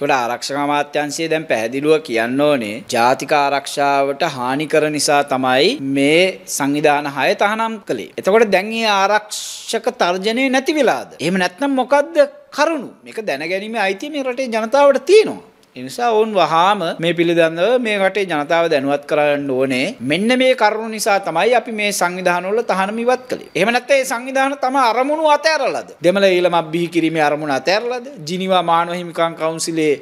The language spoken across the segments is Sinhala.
එතකොට ආරක්ෂක අමාත්‍යංශය දැන් පැහැදිලිව කියන්න ඕනේ ජාතික ආරක්ෂාවට හානි කර නිසා තමයි මේ සංවිධාන 6 තහනම් කළේ. එතකොට දැන් මේ ආරක්ෂක තර්ජනය නැති වෙලාද? එහෙම නැත්නම් මොකද්ද කරුණු? මේක දැනගැනීමේ අයිතිය මේ රටේ ජනතාවට තියෙනවා. එනිසා ඔවුන් වහාම මේ පිළිබඳව මේ රටේ ජනතාව දැනුවත් කරන්න ඕනේ. මෙන්න මේ කරුණු නිසා තමයි අපි මේ සංවිධාන වල තහනම ඉවත් කළේ. එහෙම නැත්නම් මේ සංවිධාන තම අරමුණු අතහැරලාද? දෙමළ ඊළම බිහි කිරීමේ අරමුණ අතහැරලාද? ජිනීවා මානව හිමිකම් කවුන්සිලේ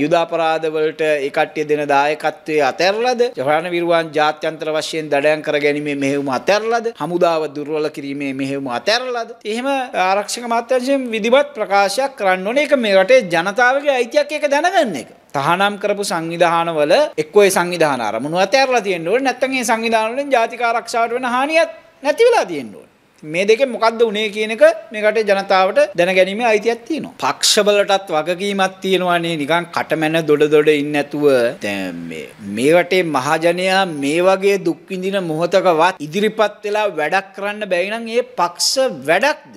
යුද අපරාධ වලට ඒ කට්ටිය දෙන දායකත්වයේ අතහැරලාද? ජපාන විරුවන් ජාත්‍යන්තර වශයෙන් දඩයම් කර ගැනීමේ මෙහෙයුම අතහැරලාද? හමුදාව දුර්වල කිරීමේ මෙහෙයුම අතහැරලාද? එහෙම ආරක්ෂක මාත්‍යංශයෙන් විධිමත් ප්‍රකාශයක් කරන්න ඕනේ. ඒක මේ රටේ ජනතාවගේ අයිතියක් ඒක දැනගන්න එක. තහනම් කරපු සංවිධානවල එක්කෝ ඒ සංවිධාන අරමුණු අතහැරලා තියෙන්න ඕනේ නැත්නම් ඒ සංවිධාන වලින් ජාතික ආරක්ෂාවට වෙන හානියක් නැති වෙලා තියෙන්න ඕනේ මේ දෙකෙන් මොකද්ද උනේ කියන එක මේ රටේ ජනතාවට දැනගැනීමේ අයිතියක් තියෙනවා. පක්ෂවලටත් වගකීමක් තියෙනවානේ නිකන් කටමැන දොඩ දොඩ ඉන්නේ නැතුව දැන් මේ මේ රටේ මහජනයා මේ වගේ දුක් විඳින මොහතකවත් ඉදිරිපත් වෙලා වැඩක් කරන්න බැරි නම් ඒ පක්ෂ වැඩක්ද?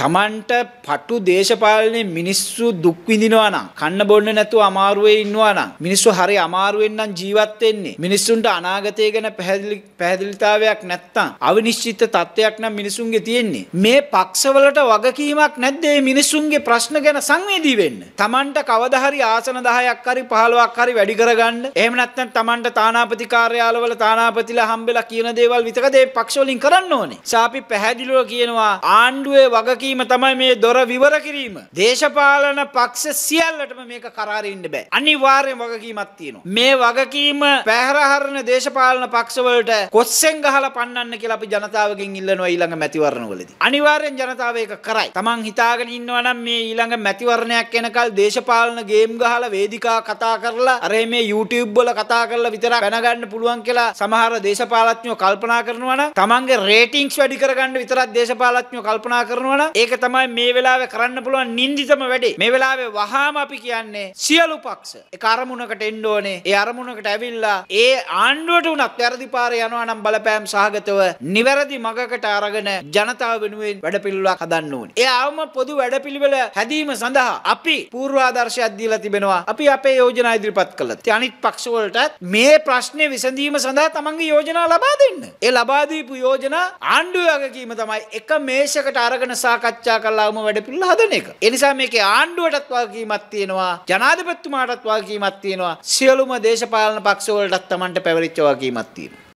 Tamanට පටු දේශපාලනේ මිනිස්සු දුක් විඳිනවා නම් කන්න බොන්න නැතුව අමාරුවේ ඉන්නවා නම් මිනිස්සු හරි අමාරුවෙන් නම් ජීවත් වෙන්නේ මිනිස්සුන්ට අනාගතය ගැන පැහැදිලි පැහැදිලිතාවයක් නැත්තම් අවිනිශ්චිත තත්ත්වයක් නම් මිනිස්සු මිනිස්සුන්ගේ තියෙන්නේ. මේ පක්ෂවලට වගකීමක් නැද්ද මේ මිනිස්සුන්ගේ ප්‍රශ්න ගැන සංවේදී වෙන්න? Tamanට කවදා හරි ආසන 10ක් හරි 15ක් හරි වැඩි කරගන්න. එහෙම නැත්නම් Tamanට තානාපති කාර්යාලවල තානාපතිලා හම්බෙලා කියන දේවල් විතරද මේ පක්ෂවලින් කරන්න ඕනේ. සාපි පැහැදිලිව කියනවා ආණ්ඩුවේ වගකීම තමයි මේ දොර විවර කිරීම. දේශපාලන පක්ෂ සියල්ලටම මේක කරාරින්න බෑ. අනිවාර්යෙන් වගකීමක් තියෙනවා. මේ වගකීම පැහැරහරන දේශපාලන පක්ෂවලට කොස්සෙන් ගහලා පන්නන්න කියලා අපි ජනතාවගෙන් ඉල්ලනවා ඊළඟ මැතිවරණවලදී. අනිවාර්යෙන් ජනතාව ඒක කරයි. Taman හිතාගෙන ඉන්නවා නම් මේ ඊළඟ මැතිවරණයක් එනකල් දේශපාලන ගේම් ගහලා වේදිකා කතා කරලා අර මේ YouTube වල කතා කරලා විතරක් පැනගන්න පුළුවන් කියලා සමහර දේශපාලඥයෝ කල්පනා කරනවා නම් Tamanගේ රේටින්ග්ස් වැඩි කරගන්න විතරක් දේශපාලඥයෝ කල්පනා කරනවා නම් ඒක තමයි මේ වෙලාවේ කරන්න පුළුවන් නින්දිතම වැඩේ. මේ වෙලාවේ වහාම අපි කියන්නේ සියලු පක්ෂ එක අරමුණකට එන්න ඕනේ. ඒ අරමුණකට ඇවිල්ලා ඒ ආණ්ඩුවට උනත් වැරදි පාරේ යනවා නම් බලපෑම් සහගතව නිවැරදි මගකට අරගෙන ජනතාව වෙනුවෙන් වැඩපිළිවෙලක් හදන්න ඕනේ. ඒ ආවම පොදු වැඩපිළිවෙල හැදීම සඳහා අපි පූර්වාදර්ශයක් දීලා තිබෙනවා. අපි අපේ යෝජනා ඉදිරිපත් කළා. ඉතින් අනිත් පක්ෂවලටත් මේ ප්‍රශ්නේ විසඳීම සඳහා තමන්ගේ යෝජනා ලබා දෙන්න. ඒ ලබා දීපු යෝජනා ආණ්ඩුවගේ කීම තමයි එක මේෂයකට අරගෙන සාකච්ඡා කළාම වැඩපිළිවෙල හදන එක. ඒ නිසා මේකේ ආණ්ඩුවටත් වගකීමක් තියෙනවා. ජනාධිපතිතුමාටත් වගකීමක් තියෙනවා. සියලුම දේශපාලන පක්ෂවලටත් තමන්ට පැවරිච්ච වගකීමක් තියෙනවා.